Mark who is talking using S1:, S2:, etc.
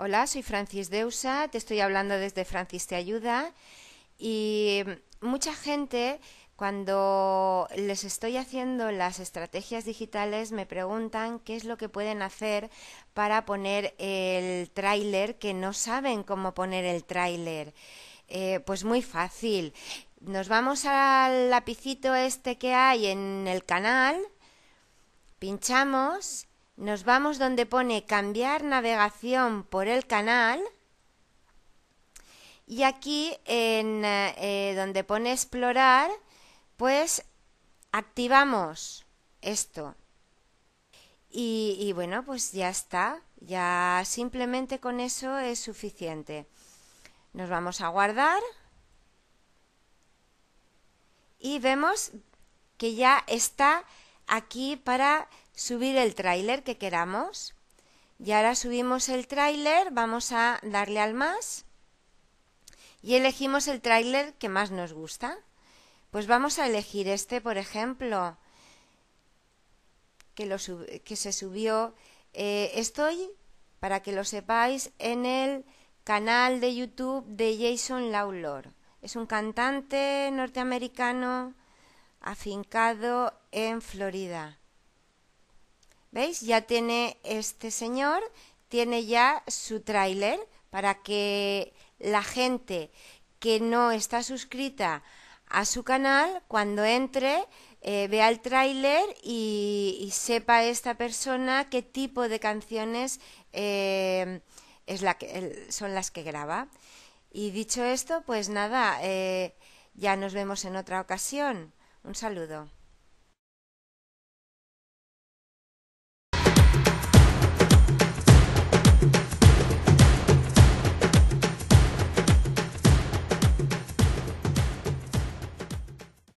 S1: Hola, soy Francis Deusa, te estoy hablando desde Francis Te Ayuda y mucha gente cuando les estoy haciendo las estrategias digitales me preguntan qué es lo que pueden hacer para poner el tráiler que no saben cómo poner el tráiler. Eh, pues muy fácil. Nos vamos al lapicito este que hay en el canal, pinchamos nos vamos donde pone cambiar navegación por el canal y aquí en eh, donde pone explorar pues activamos esto y, bueno pues ya está ya simplemente con eso es suficiente nos vamos a guardar y vemos que ya está aquí para subir el tráiler que queramos. Y ahora subimos el tráiler, vamos a darle al más y elegimos el tráiler que más nos gusta. Pues vamos a elegir este, por ejemplo, que, se subió. Eh, estoy, para que lo sepáis, en el canal de YouTube de Jason Lawlor. Es un cantante norteamericano afincado en Florida. ¿Veis? Ya tiene este señor, tiene ya su tráiler para que la gente que no está suscrita a su canal, cuando entre, eh, vea el tráiler y, sepa esta persona qué tipo de canciones eh, es son las que graba. Y dicho esto, pues nada, eh, ya nos vemos en otra ocasión. Un saludo.